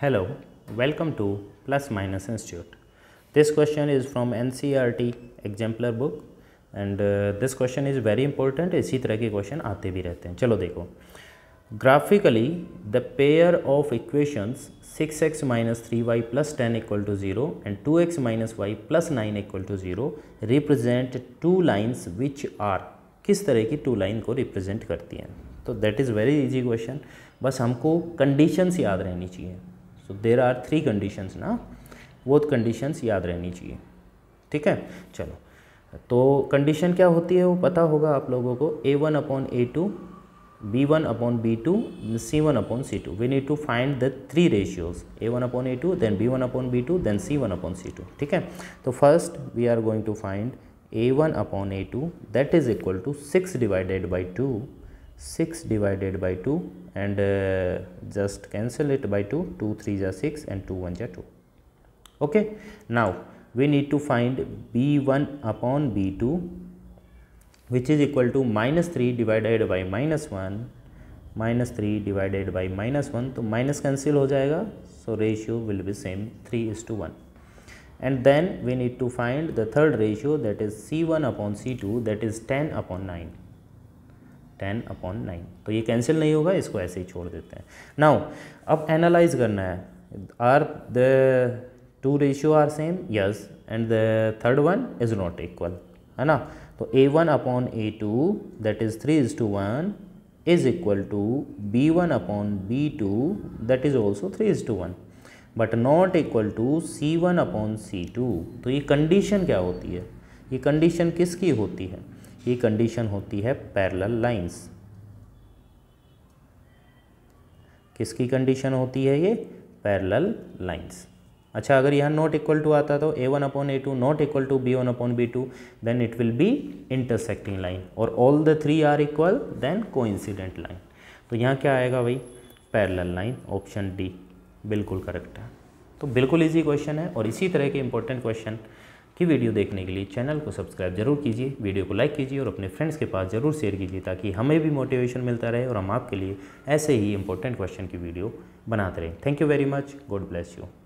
hello welcome to plus minus institute this question is from N C R T exemplar book and this question is very important इसी तरह के question आते भी रहते हैं चलो देखो graphically the pair of equations six x minus three y plus ten equal to zero and two x minus y plus nine equal to zero represent two lines which are किस तरह की to line को represent करती हैं तो that is very easy question बस हमको conditions याद रहनी चाहिए so there are three conditions ना वो कंडीशंस याद रहनी चाहिए ठीक है चलो तो कंडीशन क्या होती है वो पता होगा आप लोगों को a one upon a two b one upon b two c one upon c two we need to find the three ratios a one upon a two then b one upon b two then c one upon c two ठीक है तो first we are going to find a one upon a two that is equal to six divided by two 6 divided by 2 and uh, just cancel it by 2 2 3 are 6 and 2 1 are 2 okay now we need to find b1 upon b2 which is equal to minus 3 divided by minus 1 minus 3 divided by minus 1 So minus cancel so ratio will be same 3 is to 1 and then we need to find the third ratio that is c1 upon c2 that is 10 upon 9 ten upon nine तो ये cancel नहीं होगा इसको ऐसे ही छोड़ देते हैं now अब एनालाइज करना है are the two ratio are same yes and the third one is not equal है ना तो a one upon a two that is three is to one is equal to b one upon b two that is also three is to one but not equal to c one upon c two तो ये condition क्या होती है ये condition किसकी होती है ये कंडीशन होती है पैरेलल लाइंस किसकी कंडीशन होती है ये पैरेलल लाइंस अच्छा अगर यहाँ नॉट इक्वल टू आता तो a one upon a two not equal to b one upon b two then it will be intersecting line और all the three are equal then coincident line तो यहाँ क्या आएगा भाई पैरेलल लाइन ऑप्शन डी बिल्कुल correct है तो बिल्कुल इजी क्वेश्चन है और इसी तरह के इंपॉर्टेंट क्वेश्चन की वीडियो देखने के लिए चैनल को सब्सक्राइब जरूर कीजिए वीडियो को लाइक कीजिए और अपने फ्रेंड्स के पास ज़रूर शेयर कीजिए ताकि हमें भी मोटिवेशन मिलता रहे और हम आपके लिए ऐसे ही इंपॉर्टेंट क्वेश्चन की वीडियो बनाते रहें thank you very much God bless you